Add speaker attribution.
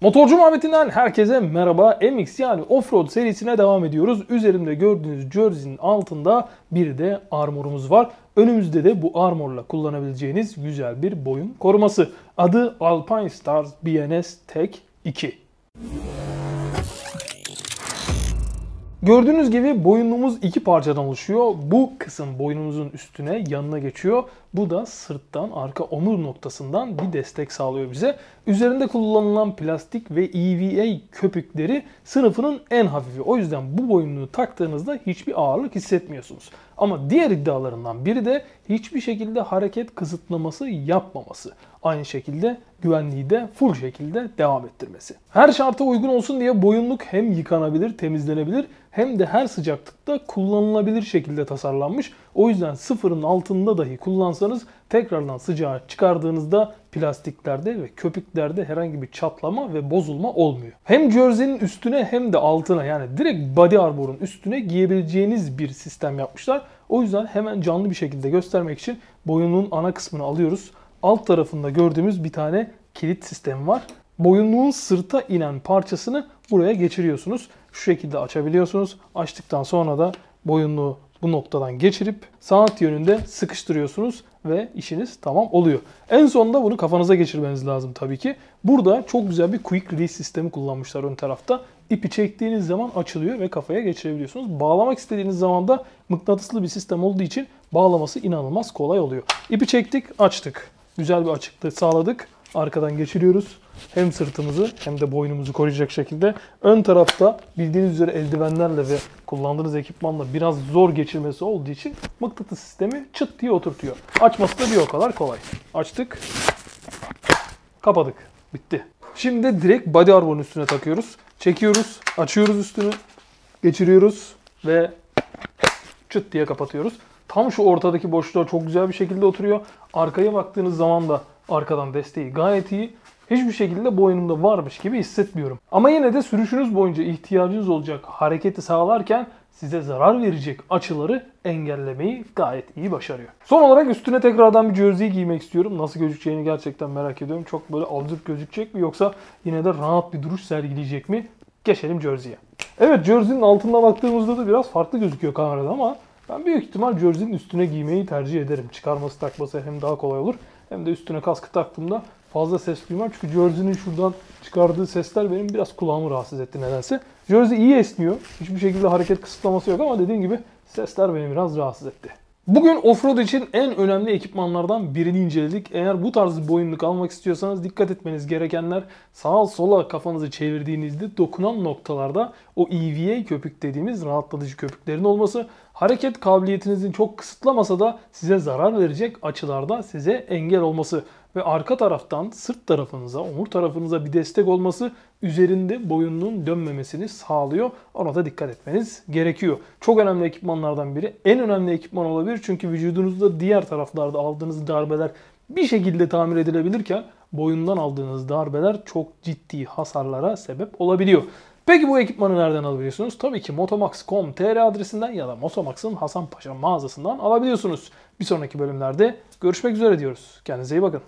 Speaker 1: Motorcu Muhammed'inden herkese merhaba. MX yani Offroad serisine devam ediyoruz. Üzerimde gördüğünüz jersey'nin altında bir de armorumuz var. Önümüzde de bu armorla kullanabileceğiniz güzel bir boyun koruması. Adı Alpine Stars BNS Tech 2. Gördüğünüz gibi boynumuz iki parçadan oluşuyor. Bu kısım boynumuzun üstüne yanına geçiyor. Bu da sırttan arka omur noktasından bir destek sağlıyor bize. Üzerinde kullanılan plastik ve EVA köpükleri sınıfının en hafifi. O yüzden bu boynunu taktığınızda hiçbir ağırlık hissetmiyorsunuz. Ama diğer iddialarından biri de hiçbir şekilde hareket kısıtlaması yapmaması. Aynı şekilde güvenliği de full şekilde devam ettirmesi. Her şarta uygun olsun diye boyunluk hem yıkanabilir, temizlenebilir hem de her sıcaklıkta kullanılabilir şekilde tasarlanmış. O yüzden sıfırın altında dahi kullansanız tekrardan sıcağı çıkardığınızda plastiklerde ve köpüklerde herhangi bir çatlama ve bozulma olmuyor. Hem jersey'nin üstüne hem de altına yani direkt Body Armor'un üstüne giyebileceğiniz bir sistem yapmışlar. O yüzden hemen canlı bir şekilde göstermek için boyunluğun ana kısmını alıyoruz. Alt tarafında gördüğümüz bir tane kilit sistemi var. Boyunluğun sırta inen parçasını buraya geçiriyorsunuz şu şekilde açabiliyorsunuz. Açtıktan sonra da boyunluğu bu noktadan geçirip saat yönünde sıkıştırıyorsunuz ve işiniz tamam oluyor. En sonunda bunu kafanıza geçirmeniz lazım tabii ki. Burada çok güzel bir quick release sistemi kullanmışlar ön tarafta. İpi çektiğiniz zaman açılıyor ve kafaya geçirebiliyorsunuz. Bağlamak istediğiniz zaman da mıknatıslı bir sistem olduğu için bağlaması inanılmaz kolay oluyor. İpi çektik, açtık. Güzel bir açıklık sağladık arkadan geçiriyoruz. Hem sırtımızı hem de boynumuzu koruyacak şekilde. Ön tarafta bildiğiniz üzere eldivenlerle ve kullandığınız ekipmanla biraz zor geçirmesi olduğu için mıknatıs sistemi çıt diye oturtuyor. Açması da bir o kadar kolay. Açtık. Kapadık. Bitti. Şimdi direkt body armor'un üstüne takıyoruz. Çekiyoruz, açıyoruz üstünü, geçiriyoruz ve çıt diye kapatıyoruz. Tam şu ortadaki boşluğa çok güzel bir şekilde oturuyor. Arkaya baktığınız zaman da arkadan desteği gayet iyi. Hiçbir şekilde boynumda varmış gibi hissetmiyorum. Ama yine de sürüşünüz boyunca ihtiyacınız olacak hareketi sağlarken size zarar verecek açıları engellemeyi gayet iyi başarıyor. Son olarak üstüne tekrardan bir jersey giymek istiyorum. Nasıl gözükeceğini gerçekten merak ediyorum. Çok böyle alcıp gözükecek mi yoksa yine de rahat bir duruş sergileyecek mi? Geçelim jersey'e. Evet jersey'nin altında baktığımızda da biraz farklı gözüküyor kamerada ama ben büyük ihtimal jersey'nin üstüne giymeyi tercih ederim. Çıkarması takması hem daha kolay olur hem de üstüne kaskı taktığımda fazla ses duymam. Çünkü jersey'nin şuradan çıkardığı sesler benim biraz kulağımı rahatsız etti nedense. Jersey iyi esniyor. Hiçbir şekilde hareket kısıtlaması yok ama dediğim gibi sesler beni biraz rahatsız etti. Bugün offroad için en önemli ekipmanlardan birini inceledik. Eğer bu tarz boyunluk almak istiyorsanız dikkat etmeniz gerekenler sağa sola kafanızı çevirdiğinizde dokunan noktalarda o EVA köpük dediğimiz rahatlatıcı köpüklerin olması hareket kabiliyetinizin çok kısıtlamasa da size zarar verecek açılarda size engel olması ve arka taraftan sırt tarafınıza, omur tarafınıza bir destek olması üzerinde boyunluğun dönmemesini sağlıyor. Ona da dikkat etmeniz gerekiyor. Çok önemli ekipmanlardan biri. En önemli ekipman olabilir çünkü vücudunuzda diğer taraflarda aldığınız darbeler bir şekilde tamir edilebilirken boyundan aldığınız darbeler çok ciddi hasarlara sebep olabiliyor. Peki bu ekipmanı nereden alabiliyorsunuz? Tabii ki motomax.com.tr adresinden ya da Motomax'ın Hasan Paşa mağazasından alabiliyorsunuz. Bir sonraki bölümlerde görüşmek üzere diyoruz. Kendinize iyi bakın.